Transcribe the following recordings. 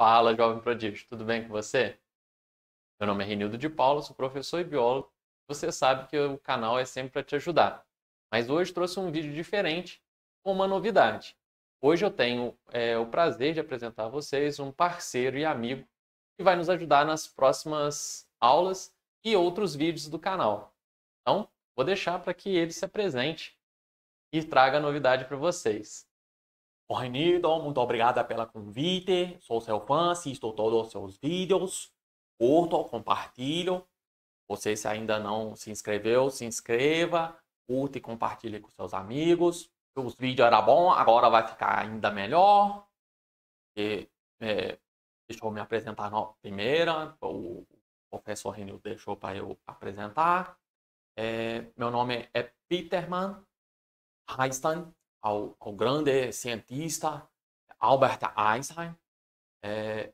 Fala, jovem prodígio, tudo bem com você? Meu nome é Renildo de Paula, sou professor e biólogo. Você sabe que o canal é sempre para te ajudar. Mas hoje trouxe um vídeo diferente, com uma novidade. Hoje eu tenho é, o prazer de apresentar a vocês um parceiro e amigo que vai nos ajudar nas próximas aulas e outros vídeos do canal. Então, vou deixar para que ele se apresente e traga a novidade para vocês. Renildo, muito obrigada pela convite. Sou seu fã, assisto todos os seus vídeos, curto, compartilho. Você, se ainda não se inscreveu, se inscreva, curte e compartilhe com seus amigos. Os vídeos eram bom, agora vai ficar ainda melhor. E, é, deixa eu me apresentar na primeira. O professor Renildo deixou para eu apresentar. É, meu nome é Peterman Heistan ao, ao grande cientista Albert Einstein, é,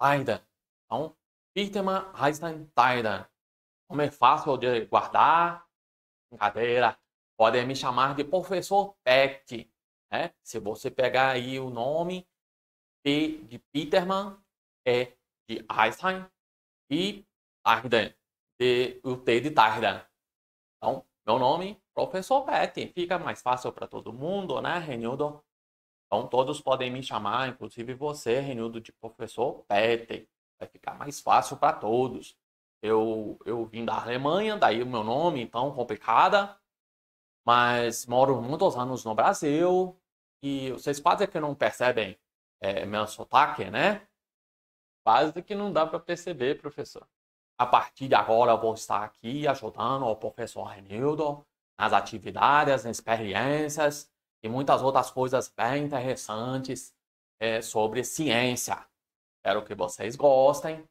Então, Peterman Einstein, Tyden. Como é fácil de guardar, brincadeira. Podem me chamar de professor Peck. Né? Se você pegar aí o nome, P de Peterman, é de Einstein e Tyden, de, o T de Tyden. Então, meu nome, Professor Pet. Fica mais fácil para todo mundo, né, Renildo? Então todos podem me chamar, inclusive você, Renildo, de Professor Pet. Vai ficar mais fácil para todos. Eu, eu vim da Alemanha, daí o meu nome, então, complicada. Mas moro muitos anos no Brasil. E vocês quase que não percebem é, meu sotaque, né? Quase que não dá para perceber, professor. A partir de agora eu vou estar aqui ajudando o professor Renildo nas atividades, nas experiências e muitas outras coisas bem interessantes é, sobre ciência. Espero que vocês gostem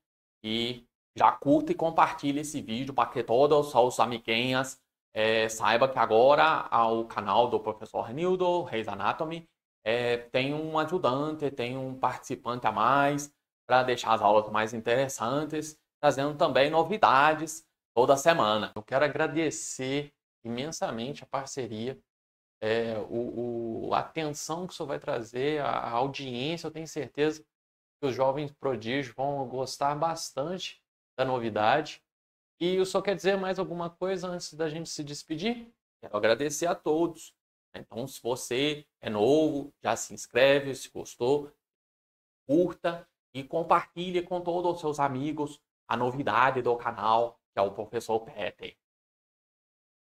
e já curta e compartilhe esse vídeo para que todos os amiguinhas é, saibam que agora o canal do professor Renildo, Reis Anatomy, é, tem um ajudante, tem um participante a mais para deixar as aulas mais interessantes trazendo também novidades toda semana. Eu quero agradecer imensamente a parceria, é, o, o, a atenção que senhor vai trazer, a, a audiência. Eu tenho certeza que os jovens prodígios vão gostar bastante da novidade. E o só quer dizer mais alguma coisa antes da gente se despedir? Quero agradecer a todos. Né? Então, se você é novo, já se inscreve, se gostou, curta e compartilhe com todos os seus amigos, a novidade do canal, que é o professor Peter.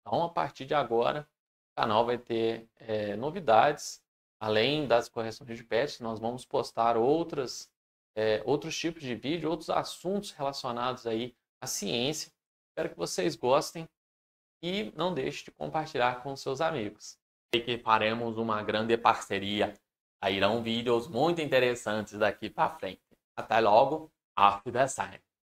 Então, a partir de agora, o canal vai ter é, novidades. Além das correções de patch, nós vamos postar outras, é, outros tipos de vídeo, outros assuntos relacionados aí à ciência. Espero que vocês gostem e não deixe de compartilhar com seus amigos. E que faremos uma grande parceria. aí, irão vídeos muito interessantes daqui para frente. Até logo, auf Wiedersehen.